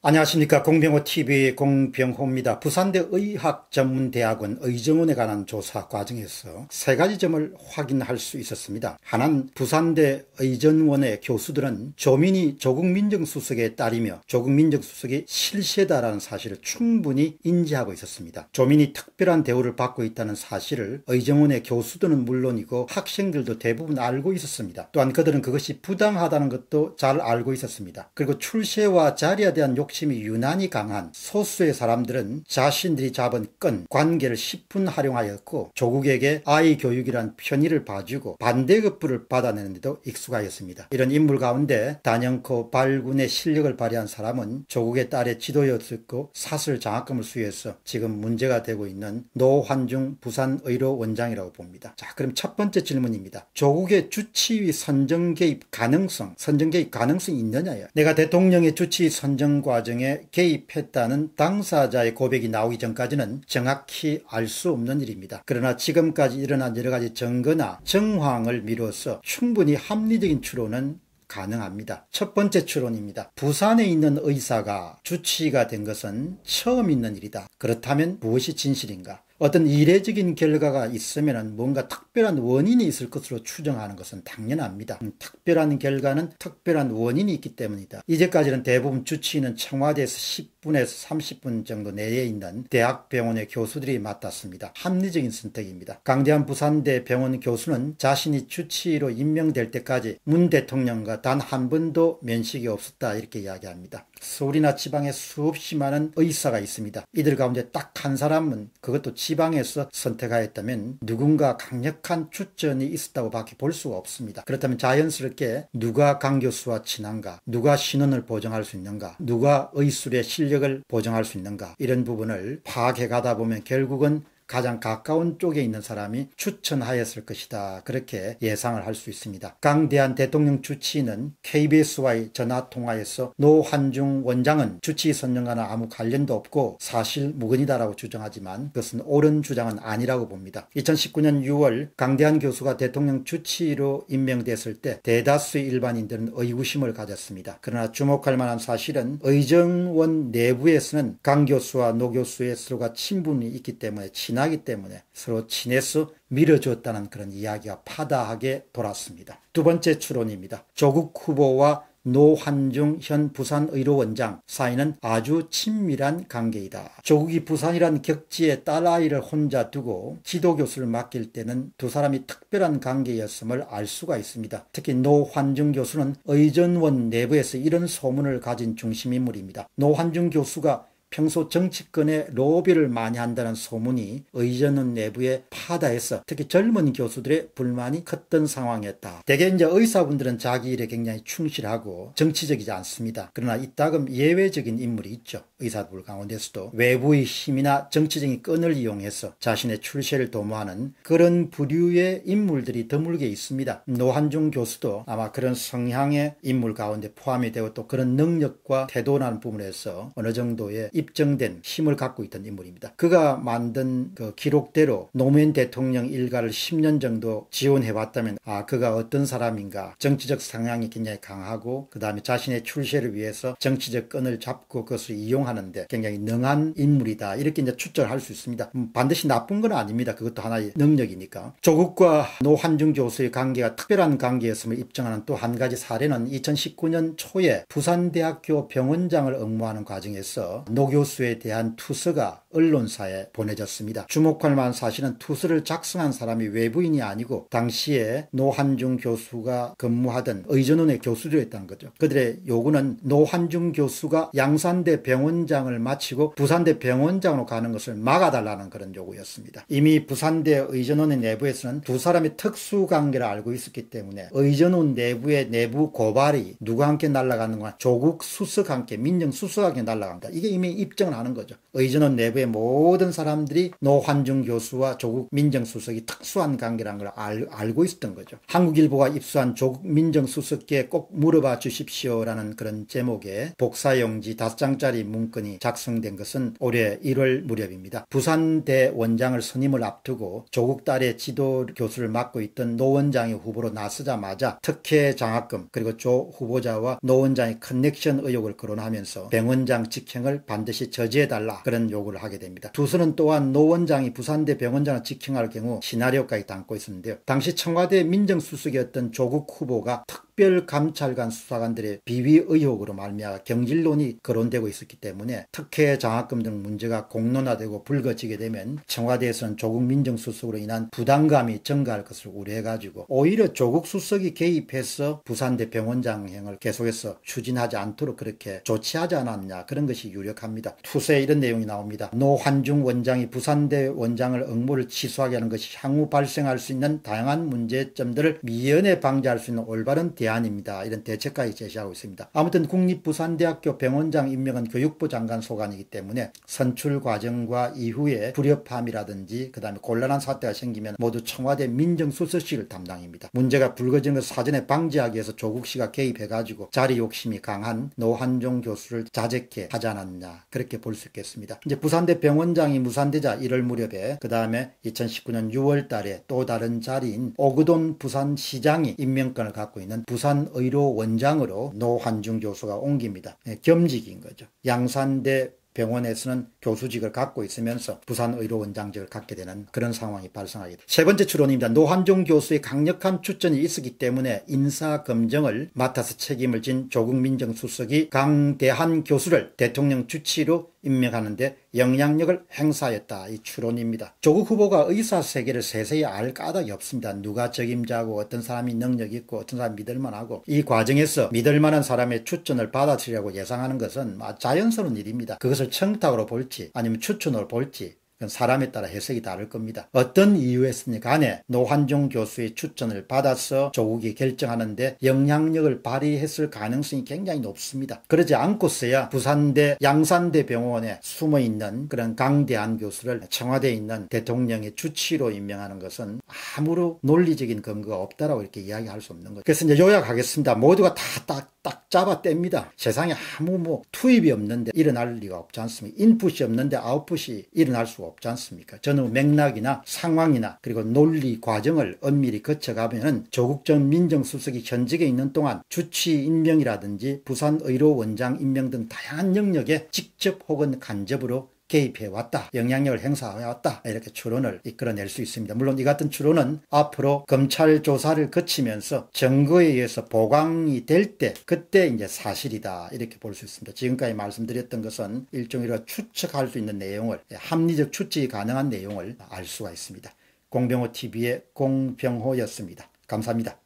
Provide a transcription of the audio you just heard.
안녕하십니까 공병호TV 공병호입니다. 부산대 의학전문대학원 의정원에 관한 조사 과정에서 세 가지 점을 확인할 수 있었습니다. 하나는 부산대 의정원의 교수들은 조민이 조국민정수석의딸이며 조국민정수석이 실세다라는 사실을 충분히 인지하고 있었습니다. 조민이 특별한 대우를 받고 있다는 사실을 의정원의 교수들은 물론이고 학생들도 대부분 알고 있었습니다. 또한 그들은 그것이 부당하다는 것도 잘 알고 있었습니다. 그리고 출세와 자리에 대한 욕 욕심이 유난히 강한 소수의 사람들은 자신들이 잡은 끈, 관계를 십분 활용하였고 조국에게 아이 교육이란 편의를 봐주고 반대급부를 받아내는데도 익숙하였습니다. 이런 인물 가운데 단연코 발군의 실력을 발휘한 사람은 조국의 딸의 지도였었고 사슬 장학금을 수여해서 지금 문제가 되고 있는 노환중 부산의료 원장이라고 봅니다. 자 그럼 첫 번째 질문입니다. 조국의 주치의 선정 개입 가능성, 선정 개입 가능성이 있느냐요. 내가 대통령의 주치의 선정과 과정에 개입했다는 당사자의 고백이 나오기 전까지는 정확히 알 수 없는 일입니다. 그러나 지금까지 일어난 여러 가지 증거나 정황을 미뤄서 충분히 합리적인 추론은 가능합니다. 첫 번째 추론입니다. 부산에 있는 의사가 주치의가 된 것은 처음 있는 일이다. 그렇다면 무엇이 진실인가? 어떤 이례적인 결과가 있으면 뭔가 특별한 원인이 있을 것으로 추정하는 것은 당연합니다. 음, 특별한 결과는 특별한 원인이 있기 때문이다. 이제까지는 대부분 주치의는 청와대에서 10분에서 30분 정도 내에 있는 대학병원의 교수들이 맡았습니다. 합리적인 선택입니다. 강대한 부산대 병원 교수는 자신이 주치의로 임명될 때까지 문 대통령과 단 한 번도 면식이 없었다 이렇게 이야기합니다. 서울이나 지방에 수없이 많은 의사가 있습니다. 이들 가운데 딱 한 사람은 그것도 지방에서 선택하였다면 누군가 강력한 추천이 있었다고 밖에 볼 수가 없습니다. 그렇다면 자연스럽게 누가 강 교수와 친한가, 누가 신원을 보정할 수 있는가, 누가 의술의 실력을 보정할 수 있는가 이런 부분을 파악해 가다 보면 결국은 가장 가까운 쪽에 있는 사람이 추천하였을 것이다. 그렇게 예상을 할 수 있습니다. 강대한 대통령 주치의는 KBS와의 전화 통화에서 노환중 원장은 주치의 선정과는 아무 관련도 없고 사실 무근이다라고 주장하지만 그것은 옳은 주장은 아니라고 봅니다. 2019년 6월 강대한 교수가 대통령 주치의로 임명됐을 때 대다수의 일반인들은 의구심을 가졌습니다. 그러나 주목할 만한 사실은 의정원 내부에서는 강 교수와 노 교수의 서로가 친분이 있기 때문에 친한 친하기 때문에 서로 친해서 밀어줬다는 그런 이야기가 파다하게 돌았습니다. 두 번째 추론입니다. 조국 후보와 노환중 현 부산의료원장 사이는 아주 친밀한 관계이다. 조국이 부산이란 격지에 딸아이를 혼자 두고 지도교수를 맡길 때는 두 사람이 특별한 관계였음을 알 수가 있습니다. 특히 노환중 교수는 의전원 내부에서 이런 소문을 가진 중심인물입니다. 노환중 교수가 평소 정치권에 로비를 많이 한다는 소문이 의전원 내부에 파다해서 특히 젊은 교수들의 불만이 컸던 상황이었다. 대개 이제 의사분들은 자기 일에 굉장히 충실하고 정치적이지 않습니다. 그러나 이따금 예외적인 인물이 있죠. 의사들 가운데서도 외부의 힘이나 정치적인 끈을 이용해서 자신의 출세를 도모하는 그런 부류의 인물들이 드물게 있습니다. 노한중 교수도 아마 그런 성향의 인물 가운데 포함이 되고 또 그런 능력과 태도라는 부분에서 어느 정도의 입증된 힘을 갖고 있던 인물입니다. 그가 만든 그 기록대로 노무현 대통령 일가를 10년 정도 지원해왔다면 아 그가 어떤 사람인가 정치적 성향이 굉장히 강하고 그 다음에 자신의 출세를 위해서 정치적 끈을 잡고 그것을 이용하 활용하는데 굉장히 능한 인물이다. 이렇게 이제 추측할 수 있습니다. 음, 반드시 나쁜 건 아닙니다. 그것도 하나의 능력이니까. 조국과 노환중 교수의 관계가 특별한 관계였음을 입증하는 또 한 가지 사례는 2019년 초에 부산대학교 병원장을 응모하는 과정에서 노 교수에 대한 투서가 언론사에 보내졌습니다. 주목할 만한 사실은 투서를 작성한 사람이 외부인이 아니고 당시에 노한중 교수가 근무하던 의전원의 교수들이었다는 거죠. 그들의 요구는 노한중 교수가 양산대 병원 병장을 마치고 부산대 병원장으로 가는 것을 막아달라는 그런 요구였습니다. 이미 부산대 의전원 의 내부에서는 두 사람의 특수관계를 알고 있었기 때문에 의전원 내부의 내부 고발이 누가 함께 날아가는 건 조국 수석 함께 민정 수석 함께 날아간다. 이게 이미 입증을 하는 거죠. 의전원 내부의 모든 사람들이 노환중 교수와 조국 민정수석이 특수한 관계라는 걸 알, 고 있었던 거죠. 한국일보가 입수한 조국 민정수석께 꼭 물어봐 주십시오라는 그런 제목의 복사용지 5장짜리 문 건이 작성된 것은 올해 1월 무렵입니다. 부산대 원장을 선임을 앞두고 조국 딸의 지도 교수를 맡고 있던 노 원장이 후보로 나서자마자 특혜 장학금 그리고 조 후보자와 노 원장의 커넥션 의혹을 거론하면서 백 원장 직행을 반드시 저지해달라 그런 요구를 하게 됩니다. 두서는 또한 노 원장이 부산대 병원장을 직행할 경우 시나리오까지 담고 있었는데요. 당시 청와대 민정수석이었던 조국 후보가 특 특별감찰관 수사관들의 비위 의혹으로 말미암아 경질론이 거론되고 있었기 때문에 특혜 장학금 등 문제가 공론화되고 불거지게 되면 청와대에서는 조국 민정수석으로 인한 부담감이 증가할 것을 우려해가지고 오히려 조국 수석이 개입해서 부산대 병원장행을 계속해서 추진하지 않도록 그렇게 조치하지 않았냐 그런 것이 유력합니다. 투세 이런 내용이 나옵니다. 노환중 원장이 부산대 원장을 응모를 취소하게 하는 것이 향후 발생할 수 있는 다양한 문제점들을 미연에 방지할 수 있는 올바른 대안 대안입니다. 이런 대책까지 제시하고 있습니다. 아무튼 국립부산대학교 병원장 임명은 교육부 장관 소관이기 때문에 선출 과정과 이후에 불협함이라든지 그 다음에 곤란한 사태가 생기면 모두 청와대 민정수석실 담당입니다. 문제가 불거진 것을 사전에 방지하기 위해서 조국 씨가 개입해가지고 자리 욕심이 강한 노한종 교수를 자제케 하지 않았냐 그렇게 볼 수 있겠습니다. 이제 부산대 병원장이 무산되자 1월 무렵에 그 다음에 2019년 6월 달에 또 다른 자리인 오그돈 부산시장이 임명권을 갖고 있는 부산 부산의료 원장으로 노환중 교수가 옮깁니다. 예, 겸직인 거죠. 양산대 병원에서는 교수직을 갖고 있으면서 부산의료원장직을 갖게 되는 그런 상황이 발생하게 됩니다. 세 번째 추론입니다. 노환종 교수의 강력한 추천이 있었기 때문에 인사검증을 맡아서 책임을 진 조국민정수석이 강대한 교수를 대통령 주치로 임명하는데 영향력을 행사했다. 이 추론입니다. 조국 후보가 의사 세계를 세세히 알 까닭이 없습니다. 누가 적임자고 어떤 사람이 능력 있고 어떤 사람이 믿을만하고 이 과정에서 믿을만한 사람의 추천을 받아들이려고 예상하는 것은 자연스러운 일입니다. 그것을 청탁으로 볼지 아니면 추천으로 볼지 사람에 따라 해석이 다를 겁니다. 어떤 이유였습니 간에 그 노환종 교수의 추천을 받아서 조국이 결정하는데 영향력을 발휘했을 가능성이 굉장히 높습니다. 그러지 않고서야 부산대 양산대 병원에 숨어있는 그런 강대한 교수를 청와대에 있는 대통령의 주치로 임명하는 것은 아무로 논리적인 근거가 없다라고 이렇게 이야기할 수 없는 거죠. 그래서 이제 요약하겠습니다. 모두가 다딱 딱 잡아 뗍니다. 세상에 아무 뭐 투입이 없는데 일어날 리가 없지 않습니까? 인풋이 없는데 아웃풋이 일어날 수가 없지 않습니까? 전후 맥락이나 상황이나 그리고 논리 과정을 엄밀히 거쳐가면은 조국 전 민정수석이 현직에 있는 동안 주치 임명이라든지 부산의료원장 임명 등 다양한 영역에 직접 혹은 간접으로 개입해 왔다. 영향력을 행사해 왔다. 이렇게 추론을 이끌어낼 수 있습니다. 물론 이 같은 추론은 앞으로 검찰 조사를 거치면서 증거에 의해서 보강이 될 때 그때 이제 사실이다. 이렇게 볼 수 있습니다. 지금까지 말씀드렸던 것은 일종의 추측할 수 있는 내용을 예, 합리적 추측이 가능한 내용을 알 수가 있습니다. 공병호 TV의 공병호였습니다. 감사합니다.